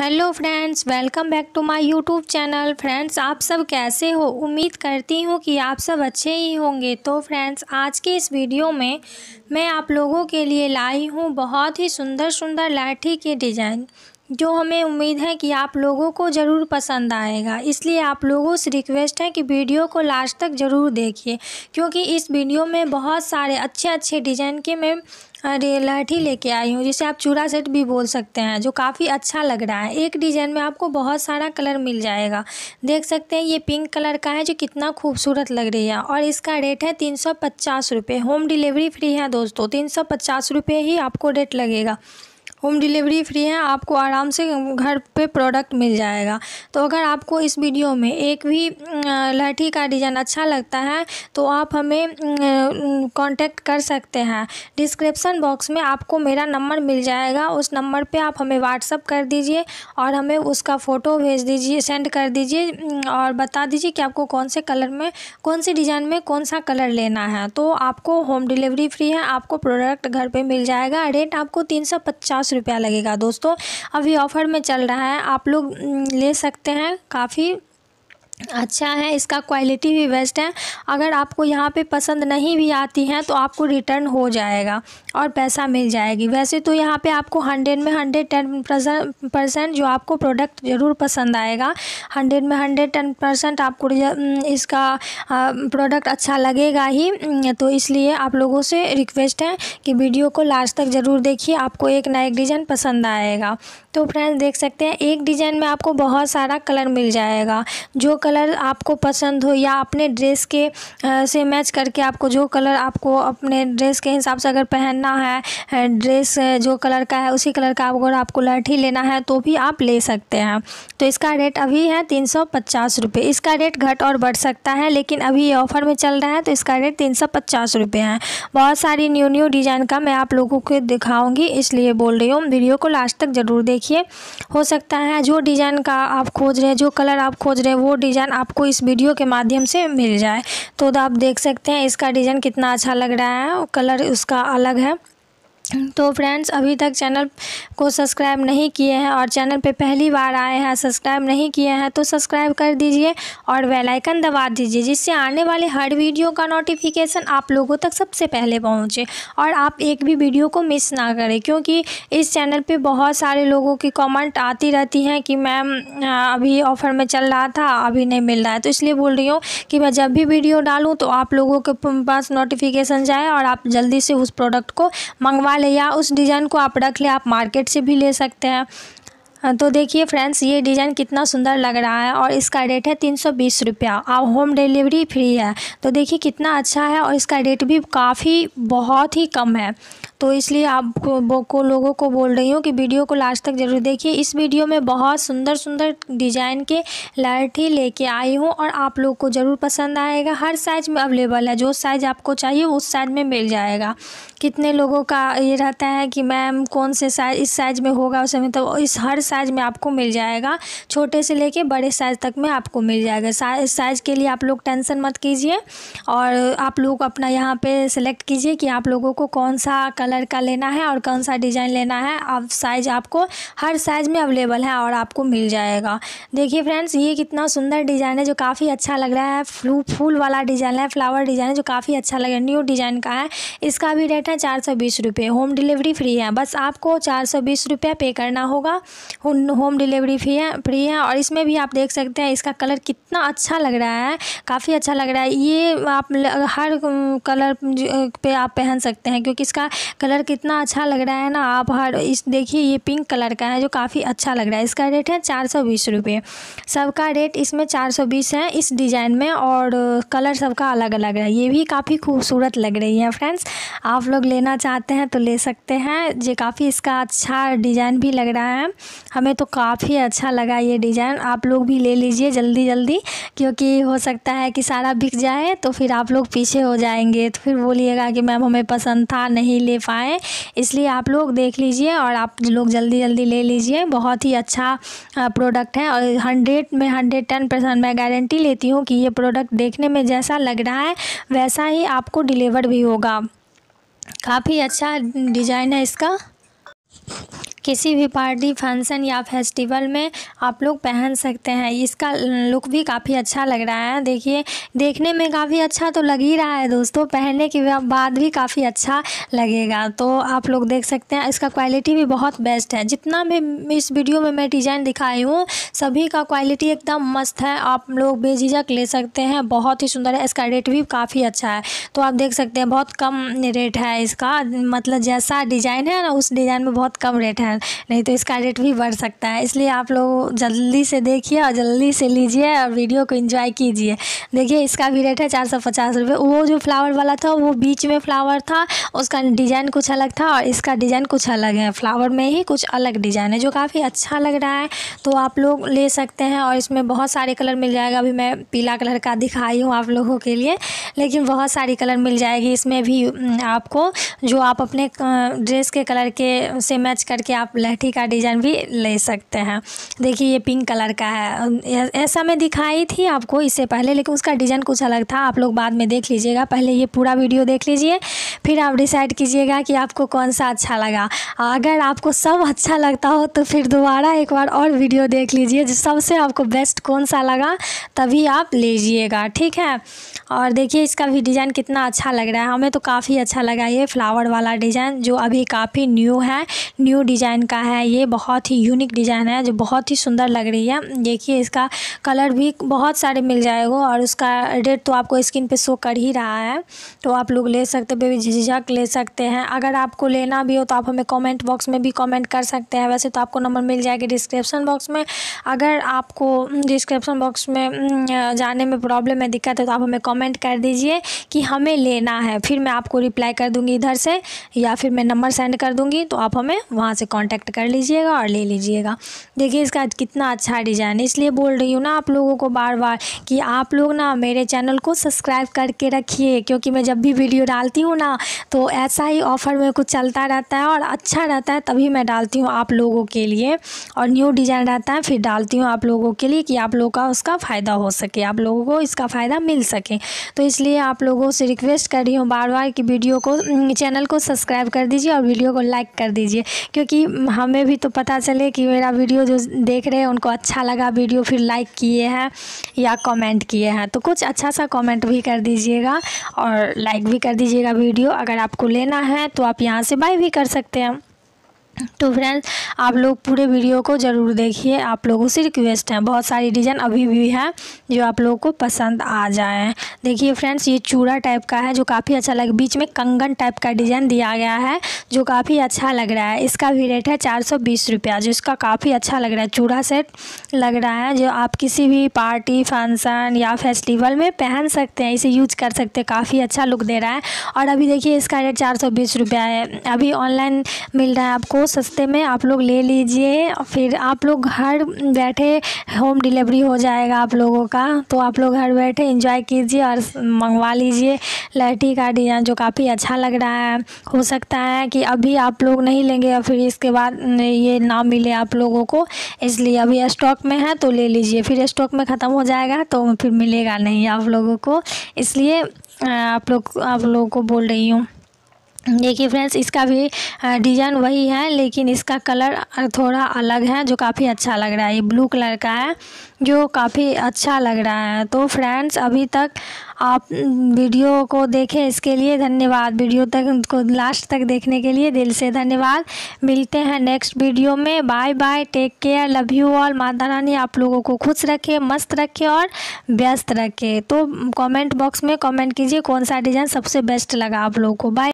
hello friends welcome back to my YouTube channel friends आप सब कैसे हो उम्मीद करती हूँ कि आप सब अच्छे ही होंगे तो फ्रेंड्स आज के इस वीडियो में मैं आप लोगों के लिए लाई हूँ बहुत ही सुंदर सुंदर लाठी के डिज़ाइन जो हमें उम्मीद है कि आप लोगों को ज़रूर पसंद आएगा इसलिए आप लोगों से रिक्वेस्ट है कि वीडियो को लास्ट तक ज़रूर देखिए क्योंकि इस वीडियो में बहुत सारे अच्छे अच्छे डिज़ाइन के मैं लहठी लेके आई हूँ जिसे आप चूड़ा सेट भी बोल सकते हैं जो काफ़ी अच्छा लग रहा है एक डिज़ाइन में आपको बहुत सारा कलर मिल जाएगा देख सकते हैं ये पिंक कलर का है जो कितना खूबसूरत लग रही है और इसका रेट है तीन सौ पचास रुपये होम डिलीवरी फ्री है दोस्तों तीन सौ पचास रुपये ही आपको रेट लगेगा होम डिलीवरी फ्री है आपको आराम से घर पे प्रोडक्ट मिल जाएगा तो अगर आपको इस वीडियो में एक भी लहठी का डिज़ाइन अच्छा लगता है तो आप हमें कांटेक्ट कर सकते हैं डिस्क्रिप्सन बॉक्स में आपको मेरा नंबर मिल जाएगा उस नंबर पे आप हमें व्हाट्सअप कर दीजिए और हमें उसका फ़ोटो भेज दीजिए सेंड कर दीजिए और बता दीजिए कि आपको कौन से कलर में कौन से डिज़ाइन में कौन सा कलर लेना है तो आपको होम डिलीवरी फ्री है आपको प्रोडक्ट घर पर मिल जाएगा रेट आपको तीन सौ पचास रुपया लगेगा दोस्तों अभी ऑफ़र में चल रहा है आप लोग हम्म, ले सकते हैं काफ़ी अच्छा है इसका क्वालिटी भी बेस्ट है अगर आपको यहाँ पे पसंद नहीं भी आती है तो आपको रिटर्न हो जाएगा और पैसा मिल जाएगी वैसे तो यहाँ पे आपको हंड्रेड में हंड्रेड टेन परसेंट जो आपको प्रोडक्ट ज़रूर पसंद आएगा हंड्रेड में हंड्रेड टेन परसेंट आपको इसका प्रोडक्ट अच्छा लगेगा ही तो इसलिए आप लोगों से रिक्वेस्ट है कि वीडियो को लास्ट तक ज़रूर देखिए आपको एक ना एक डिज़ाइन पसंद आएगा तो फ्रेंड्स देख सकते हैं एक डिज़ाइन में आपको बहुत सारा कलर मिल जाएगा जो कलर आपको पसंद हो या अपने ड्रेस के से मैच करके आपको जो कलर आपको अपने ड्रेस के हिसाब से अगर पहनना है ड्रेस जो कलर का है उसी कलर का अगर आपको लठी लेना है तो भी आप ले सकते हैं तो इसका रेट अभी है तीन सौ पचास रुपये इसका रेट घट और बढ़ सकता है लेकिन अभी ये ऑफ़र में चल रहा है तो इसका रेट तीन सौ पचास रुपये है बहुत सारी न्यू न्यू डिज़ाइन का मैं आप लोगों को दिखाऊंगी इसलिए बोल रही हूँ वीडियो को लास्ट तक ज़रूर देखिए हो सकता है जो डिज़ाइन का आप खोज रहे हैं जो कलर आप खोज रहे हैं वो डिज़ाइन डिज़ाइन आपको इस वीडियो के माध्यम से मिल जाए तो आप देख सकते हैं इसका डिज़ाइन कितना अच्छा लग रहा है कलर उसका अलग है तो फ्रेंड्स अभी तक चैनल को सब्सक्राइब नहीं किए हैं और चैनल पे पहली बार आए हैं सब्सक्राइब नहीं किए हैं तो सब्सक्राइब कर दीजिए और बेल आइकन दबा दीजिए जिससे आने वाले हर वीडियो का नोटिफिकेशन आप लोगों तक सबसे पहले पहुंचे और आप एक भी वीडियो को मिस ना करें क्योंकि इस चैनल पे बहुत सारे लोगों की कॉमेंट आती रहती हैं कि मैम अभी ऑफ़र में चल रहा था अभी नहीं मिल रहा है तो इसलिए बोल रही हूँ कि मैं जब भी वीडियो डालूँ तो आप लोगों के पास नोटिफिकेशन जाए और आप जल्दी से उस प्रोडक्ट को मंगवा भोपाल है या उस डिज़ाइन को आप रख लें आप मार्केट से भी ले सकते हैं हाँ, तो देखिए फ्रेंड्स ये डिज़ाइन कितना सुंदर लग रहा है और इसका रेट है तीन सौ बीस रुपया और होम डिलीवरी फ्री है तो देखिए कितना अच्छा है और इसका रेट भी काफ़ी बहुत ही कम है तो इसलिए आप को लोगों को बोल रही हूँ कि वीडियो को लास्ट तक ज़रूर देखिए इस वीडियो में बहुत सुंदर सुंदर डिज़ाइन के लाठी लेके आई हूँ और आप लोग को ज़रूर पसंद आएगा हर साइज़ में अवेलेबल है जो साइज़ आपको चाहिए उस साइज़ में मिल जाएगा कितने लोगों का ये रहता है कि मैम कौन से साइज इस साइज़ में होगा उस समय तो इस हर साइज़ में आपको मिल जाएगा छोटे से लेके बड़े साइज़ तक में आपको मिल जाएगा साइज़ साइज़ के लिए आप लोग टेंसन मत कीजिए और आप लोग अपना यहाँ पे सेलेक्ट कीजिए कि आप लोगों को कौन सा कलर का लेना है और कौन सा डिज़ाइन लेना है अब साइज़ आपको हर साइज़ में अवेलेबल है और आपको मिल जाएगा देखिए फ्रेंड्स ये कितना सुंदर डिज़ाइन है जो काफ़ी अच्छा लग रहा है फ्लू फूल वाला डिज़ाइन है फ्लावर डिज़ाइन है जो काफ़ी अच्छा लग रहा है न्यू डिज़ाइन का है इसका भी रेट है चार सौ बीस रुपये होम डिलीवरी फ्री है बस आपको चार सौ बीस रुपये पे करना होगा होम डिलीवरी फ्री है फ्री है और इसमें भी आप देख सकते हैं इसका कलर कितना अच्छा लग रहा है काफ़ी अच्छा लग रहा है ये आप हर कलर पे आप पहन सकते हैं क्योंकि इसका कलर कितना अच्छा लग रहा है ना आप हर इस देखिए ये पिंक कलर का है जो काफ़ी अच्छा लग रहा है इसका रेट है चार सौ बीस रुपये सबका रेट इसमें चार सौ बीस है इस डिज़ाइन में और कलर सबका अलग अलग है ये भी काफ़ी खूबसूरत लग रही है फ्रेंड्स आप लोग लेना चाहते हैं तो ले सकते हैं ये काफ़ी इसका अच्छा डिज़ाइन भी लग रहा है हमें तो काफ़ी अच्छा लगा ये डिज़ाइन आप लोग भी ले लीजिए जल्दी जल्दी क्योंकि हो सकता है कि सारा बिक जाए तो फिर आप लोग पीछे हो जाएंगे तो फिर बोलिएगा कि मैम हमें पसंद था नहीं ले है इसलिए आप लोग देख लीजिए और आप लोग जल्दी जल्दी ले लीजिए बहुत ही अच्छा प्रोडक्ट है और हंड्रेड में हंड्रेड टेन परसेंट मैं गारंटी लेती हूँ कि ये प्रोडक्ट देखने में जैसा लग रहा है वैसा ही आपको डिलीवर भी होगा काफ़ी अच्छा डिज़ाइन है इसका किसी भी पार्टी फंक्शन या फेस्टिवल में आप लोग पहन सकते हैं इसका लुक भी काफ़ी अच्छा लग रहा है देखिए देखने में काफ़ी अच्छा तो लग ही रहा है दोस्तों पहनने के बाद भी काफ़ी अच्छा लगेगा तो आप लोग देख सकते हैं इसका क्वालिटी भी बहुत बेस्ट है जितना भी इस वीडियो में मैं डिज़ाइन दिखाई हूँ सभी का क्वालिटी एकदम मस्त है आप लोग बेझिझक ले सकते हैं बहुत ही सुंदर है इसका रेट भी काफ़ी अच्छा है तो आप देख सकते हैं बहुत कम रेट है इसका मतलब जैसा डिज़ाइन है ना उस डिज़ाइन में बहुत कम रेट है कारण नहीं तो इसका रेट भी बढ़ सकता है इसलिए आप लोग जल्दी से देखिए और जल्दी से लीजिए और वीडियो को इन्जॉय कीजिए देखिए इसका भी रेट है चार सौ पचास रुपये वो जो फ्लावर वाला था वो बीच में फ्लावर था उसका डिज़ाइन कुछ अलग था और इसका डिज़ाइन कुछ अलग है फ्लावर में ही कुछ अलग डिज़ाइन है जो काफ़ी अच्छा लग रहा है तो आप लोग ले सकते हैं और इसमें बहुत सारे कलर मिल जाएगा अभी मैं पीला कलर का दिखाई हूँ आप लोगों के लिए लेकिन बहुत सारी कलर मिल जाएगी इसमें भी आपको जो आप अपने ड्रेस के कलर के से मैच करके आप आप लहठी का डिज़ाइन भी ले सकते हैं देखिए ये पिंक कलर का है ऐसा मैं दिखाई थी आपको इससे पहले लेकिन उसका डिज़ाइन कुछ अलग था आप लोग बाद में देख लीजिएगा पहले ये पूरा वीडियो देख लीजिए फिर आप डिसाइड कीजिएगा कि आपको कौन सा अच्छा लगा अगर आपको सब अच्छा लगता हो तो फिर दोबारा एक बार और वीडियो देख लीजिए सबसे आपको बेस्ट कौन सा लगा तभी आप लीजिएगा ठीक है और देखिए इसका भी डिज़ाइन कितना अच्छा लग रहा है हमें तो काफ़ी अच्छा लगा ये फ्लावर वाला डिज़ाइन जो अभी काफ़ी न्यू है न्यू डिज़ाइन डिज़ाइन का है ये बहुत ही यूनिक डिज़ाइन है जो बहुत ही सुंदर लग रही है देखिए इसका कलर भी बहुत सारे मिल जाएगा और उसका रेट तो आपको स्किन पे शो कर ही रहा है तो आप लोग ले सकते बेबी झिझक ले सकते हैं अगर आपको लेना भी हो तो आप हमें कॉमेंट बॉक्स में भी कॉमेंट कर सकते हैं वैसे तो आपको नंबर मिल जाएगा डिस्क्रिप्सन बॉक्स में अगर आपको डिस्क्रिप्सन बॉक्स में जाने में प्रॉब्लम है दिक्कत है तो आप हमें कॉमेंट कर दीजिए कि हमें लेना है फिर मैं आपको रिप्लाई कर दूँगी इधर से या फिर मैं नंबर सेंड कर दूँगी तो आप हमें वहाँ से कॉन्ट कांटेक्ट कर लीजिएगा और ले लीजिएगा देखिए इसका कितना अच्छा डिज़ाइन है इसलिए बोल रही हूँ ना आप लोगों को बार बार कि आप लोग ना मेरे चैनल को सब्सक्राइब करके रखिए क्योंकि मैं जब भी वीडियो डालती हूँ ना तो ऐसा ही ऑफर में कुछ चलता रहता है और अच्छा रहता है तभी मैं डालती हूँ आप लोगों के लिए और न्यू डिज़ाइन रहता है फिर डालती हूँ आप लोगों के लिए कि आप लोगों का उसका फ़ायदा हो सके आप लोगों को इसका फ़ायदा मिल सके तो इसलिए आप लोगों से रिक्वेस्ट कर रही हूँ बार बार कि वीडियो को चैनल को सब्सक्राइब कर दीजिए और वीडियो को लाइक कर दीजिए क्योंकि हमें भी तो पता चले कि मेरा वीडियो जो देख रहे हैं उनको अच्छा लगा वीडियो फिर लाइक किए हैं या कमेंट किए हैं तो कुछ अच्छा सा कमेंट भी कर दीजिएगा और लाइक भी कर दीजिएगा वीडियो अगर आपको लेना है तो आप यहाँ से बाय भी कर सकते हैं तो फ्रेंड्स आप लोग पूरे वीडियो को ज़रूर देखिए आप लोगों से रिक्वेस्ट है बहुत सारी डिज़ाइन अभी भी है जो आप लोगों को पसंद आ जाए देखिए फ्रेंड्स ये चूड़ा टाइप का है जो काफ़ी अच्छा लग बीच में कंगन टाइप का डिज़ाइन दिया गया है जो काफ़ी अच्छा लग रहा है इसका भी रेट है चार सौ बीस रुपया जो इसका काफ़ी अच्छा लग रहा है चूड़ा सेट लग रहा है जो आप किसी भी पार्टी फंक्शन या फेस्टिवल में पहन सकते हैं इसे यूज कर सकते हैं काफ़ी अच्छा लुक दे रहा है और अभी देखिए इसका रेट चार सौ बीस रुपया है अभी ऑनलाइन मिल रहा है आपको सस्ते में आप लोग ले लीजिए फिर आप लोग घर बैठे होम डिलीवरी हो जाएगा आप लोगों का तो आप लोग घर बैठे इंजॉय कीजिए और मंगवा लीजिए लहठी का डिज़ाइन जो काफ़ी अच्छा लग रहा है हो सकता है कि अभी आप लोग नहीं लेंगे और फिर इसके बाद ये ना मिले आप लोगों को इसलिए अभी स्टॉक में है तो ले लीजिए फिर स्टॉक में ख़त्म हो जाएगा तो फिर मिलेगा नहीं आप लोगों को इसलिए आप लोग आप लोगों को बोल रही हूँ देखिए फ्रेंड्स इसका भी डिज़ाइन वही है लेकिन इसका कलर थोड़ा अलग है जो काफ़ी अच्छा लग रहा है ये ब्लू कलर का है जो काफ़ी अच्छा लग रहा है तो फ्रेंड्स अभी तक आप वीडियो को देखें इसके लिए धन्यवाद वीडियो तक को लास्ट तक देखने के लिए दिल से धन्यवाद मिलते हैं नेक्स्ट वीडियो में bye bye take care love you all Mata Rani आप लोगों को खुश रखे मस्त रखे और व्यस्त रखे तो कमेंट बॉक्स में कमेंट कीजिए कौन सा डिज़ाइन सबसे बेस्ट लगा आप लोगों को बाय